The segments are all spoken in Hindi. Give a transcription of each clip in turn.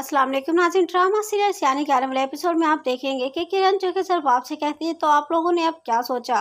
असलम नाजिन ड्रामा सीरियल यानी ग्यारह वाले एपिसोड में आप देखेंगे कि किरण जो कि सर बाप से कहती है तो आप लोगों ने अब क्या सोचा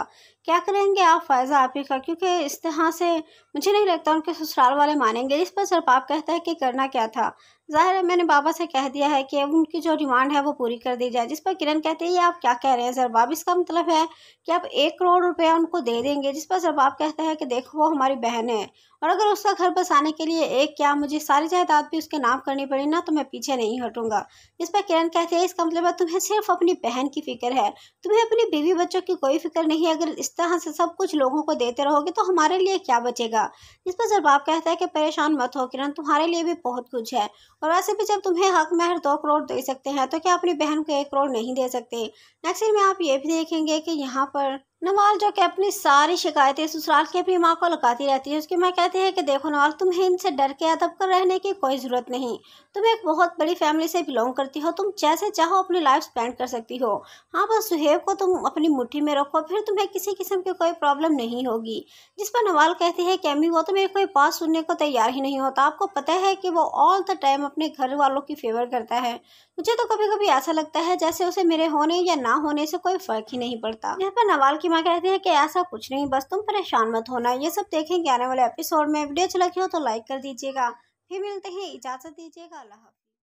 क्या करेंगे आप आप ही का क्योंकि इस तरह से मुझे नहीं लगता उनके ससुराल वाले मानेंगे इस पर सर बाप कहता है कि करना क्या था ज़ाहिर है मैंने बाबा से कह दिया है कि उनकी जो डिमांड है वो पूरी कर दी जाए जिस पर किरण कहते हैं ये आप क्या कह रहे हैं बाप इसका मतलब है कि आप एक करोड़ रुपया उनको दे देंगे जिस पर बाप कहता है कि देखो वो हमारी बहन है और अगर उसका घर बसाने के लिए एक क्या मुझे सारी जायदाद भी उसके नाम करनी पड़ी ना तो मैं पीछे नहीं हटूंगा इस पर किरण कहते हैं इसका मतलब तुम्हें सिर्फ अपनी बहन की फिक्र है तुम्हें अपनी बीवी बच्चों की कोई फिक्र नहीं अगर इस तरह से सब कुछ लोगों को देते रहोगे तो हमारे लिए क्या बचेगा इस पर जरबाब कहता है कि परेशान मत हो किरण तुम्हारे लिए भी बहुत कुछ है और वैसे भी जब तुम्हें हक महर दो करोड़ दे सकते हैं तो क्या अपनी बहन को एक करोड़ नहीं दे सकते नेक्स्ट में आप ये भी देखेंगे कि यहाँ पर नवाल जो कि अपनी सारी शिकायतें ससुराल की अपनी माँ को लगाती रहती है उसकी माँ कहती है कि देखो नवाल तुम्हें इनसे डर के अदब कर रहने की कोई ज़रूरत नहीं तुम एक बहुत बड़ी फैमिली से बिलोंग करती हो तुम जैसे चाहो अपनी लाइफ स्पेंड कर सकती हो हाँ बस सुहेब को तुम अपनी मुट्ठी में रखो फिर तुम्हें किसी किस्म की कोई प्रॉब्लम नहीं होगी जिस पर नवाल कहती है कि वो तो कोई बात सुनने को तैयार ही नहीं होता आपको पता है कि वो ऑल द टाइम अपने घर वालों की फेवर करता है मुझे तो कभी कभी ऐसा लगता है जैसे उसे मेरे होने या ना होने से कोई फ़र्क ही नहीं पड़ता यहाँ पर नवाल की की माँ कहती है कि ऐसा कुछ नहीं बस तुम परेशान मत होना ये सब देखेंगे आने वाले एपिसोड में वीडियो अच्छी लगी हो तो लाइक कर दीजिएगा फिर मिलते हैं इजाज़त दीजिएगा अल्लाह